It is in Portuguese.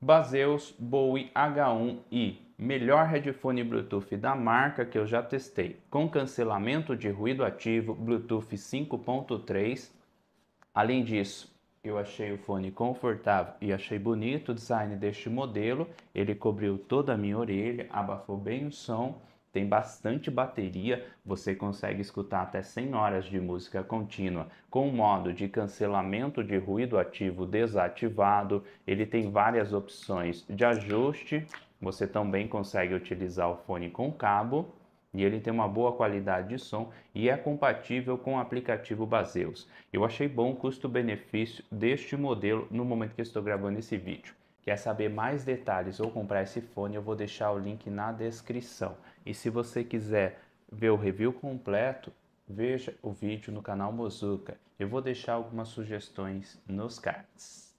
Baseus Bowie H1i, melhor headphone Bluetooth da marca que eu já testei, com cancelamento de ruído ativo Bluetooth 5.3. Além disso, eu achei o fone confortável e achei bonito o design deste modelo. Ele cobriu toda a minha orelha, abafou bem o som tem bastante bateria, você consegue escutar até 100 horas de música contínua com o modo de cancelamento de ruído ativo desativado. Ele tem várias opções de ajuste, você também consegue utilizar o fone com cabo e ele tem uma boa qualidade de som e é compatível com o aplicativo Baseus. Eu achei bom o custo-benefício deste modelo no momento que estou gravando esse vídeo. Quer saber mais detalhes ou comprar esse fone? Eu vou deixar o link na descrição. E se você quiser ver o review completo, veja o vídeo no canal Mozuka. Eu vou deixar algumas sugestões nos cards.